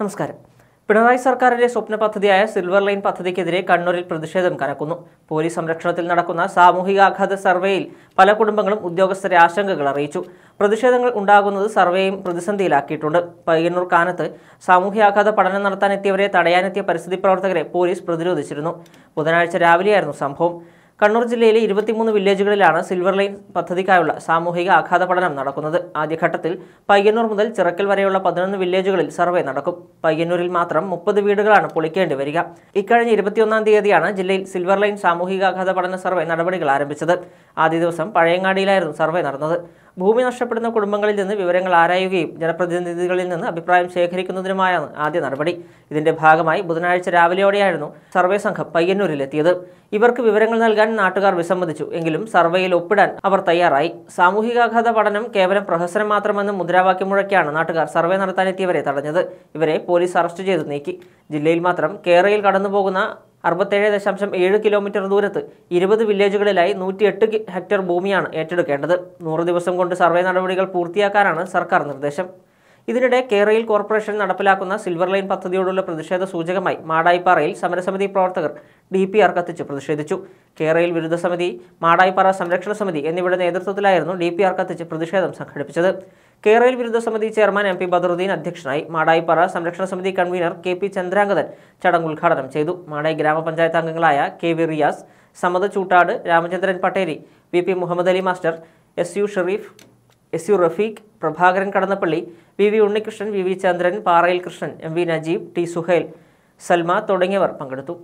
നമസ്കാരം പിണറായി സർക്കാരിന്റെ സ്വപ്ന പദ്ധതിയായ സിൽവർ ലൈൻ പദ്ധതിക്കെതിരെ കണ്ണൂരിൽ പ്രതിഷേധം കനക്കുന്നു പോലീസ് സംരക്ഷണത്തിൽ നടക്കുന്ന സാമൂഹികാഘാത സർവേയിൽ പല കുടുംബങ്ങളും ഉദ്യോഗസ്ഥരെ ആശങ്കകൾ അറിയിച്ചു പ്രതിഷേധങ്ങൾ ഉണ്ടാകുന്നത് സർവേയും പ്രതിസന്ധിയിലാക്കിയിട്ടുണ്ട് പയ്യന്നൂർ കാനത്ത് സാമൂഹ്യാഘാത പഠനം നടത്താനെത്തിയവരെ തടയാനെത്തിയ പരിസ്ഥിതി പ്രവർത്തകരെ പോലീസ് പ്രതിരോധിച്ചിരുന്നു ബുധനാഴ്ച രാവിലെയായിരുന്നു സംഭവം കണ്ണൂർ ജില്ലയിലെ ഇരുപത്തിമൂന്ന് വില്ലേജുകളിലാണ് സിൽവർ ലൈൻ പദ്ധതിക്കായുള്ള സാമൂഹിക ആഘാത പഠനം നടക്കുന്നത് ആദ്യഘട്ടത്തിൽ പയ്യന്നൂർ മുതൽ ചിറക്കൽ വരെയുള്ള പതിനൊന്ന് വില്ലേജുകളിൽ സർവേ നടക്കും പയ്യന്നൂരിൽ മാത്രം മുപ്പത് വീടുകളാണ് പൊളിക്കേണ്ടി വരിക ഇക്കഴിഞ്ഞ ഇരുപത്തിയൊന്നാം തീയതിയാണ് ജില്ലയിൽ സിൽവർ ലൈൻ സാമൂഹികാഘാത പഠന സർവേ നടപടികൾ ആരംഭിച്ചത് ആദ്യ ദിവസം പഴയങ്ങാടിയിലായിരുന്നു സർവേ നടന്നത് ഭൂമി നഷ്ടപ്പെടുന്ന കുടുംബങ്ങളിൽ നിന്ന് വിവരങ്ങൾ ആരായുകയും ജനപ്രതിനിധികളിൽ നിന്ന് അഭിപ്രായം ശേഖരിക്കുന്നതിനുമായാണ് ആദ്യ നടപടി ഇതിന്റെ ഭാഗമായി ബുധനാഴ്ച രാവിലെയോടെയായിരുന്നു സർവേ സംഘം പയ്യന്നൂരിലെത്തിയത് ഇവർക്ക് വിവരങ്ങൾ നൽകാൻ നാട്ടുകാർ വിസമ്മതിച്ചു എങ്കിലും സർവേയിൽ ഒപ്പിടാൻ അവർ തയ്യാറായി സാമൂഹികാഘാത പഠനം കേവലം പ്രഹസനം മാത്രമെന്ന് മുദ്രാവാക്യം മുഴക്കിയാണ് നാട്ടുകാർ സർവേ നടത്താനെത്തിയവരെ തടഞ്ഞത് ഇവരെ പോലീസ് അറസ്റ്റ് ചെയ്ത് നീക്കി ജില്ലയിൽ മാത്രം കേരയിൽ കടന്നുപോകുന്ന അറുപത്തേഴ് ദശാംശം ഏഴ് കിലോമീറ്റർ ദൂരത്ത് ഇരുപത് വില്ലേജുകളിലായി നൂറ്റിയെട്ട് ഹെക്ടർ ഭൂമിയാണ് ഏറ്റെടുക്കേണ്ടത് നൂറ് ദിവസം കൊണ്ട് സർവേ നടപടികൾ പൂർത്തിയാക്കാനാണ് സർക്കാർ നിർദ്ദേശം ഇതിനിടെ കേരയിൽ കോർപ്പറേഷൻ നടപ്പിലാക്കുന്ന സിൽവർ ലൈൻ പദ്ധതിയോടുള്ള പ്രതിഷേധ സൂചകമായി മാടായിപ്പാറയിൽ സമരസമിതി പ്രവർത്തകർ ഡി പി ആർ കത്തിച്ച് പ്രതിഷേധിച്ചു കേരയിൽ വിരുദ്ധ സമിതി മാടായിപ്പാറ സംരക്ഷണ സമിതി എന്നിവയുടെ നേതൃത്വത്തിലായിരുന്നു ഡി പി ആർ കത്തിച്ച് പ്രതിഷേധം സംഘടിപ്പിച്ചത് കേരള വിരുദ്ധ സമിതി ചെയർമാൻ എം പി ബദറുദ്ദീൻ അധ്യക്ഷനായി മാടായിപ്പാറ സംരക്ഷണ സമിതി കൺവീനർ കെ പി ചന്ദ്രാംഗതൻ ചടങ്ങ് ഉദ്ഘാടനം ചെയ്തു മാടായി ഗ്രാമപഞ്ചായത്ത് അംഗങ്ങളായ K V Riyas Samatha Choottad Ramachandran Patteri V P Muhammad Ali master S U Shereef S U Rafeeq Prabhakaran Kadannappally V V Unnikrishnan V V Chandran Parayil Krishnan M V Najeeb T Suhail Salma തുടങ്ങിയവർ പങ്കെടുത്തു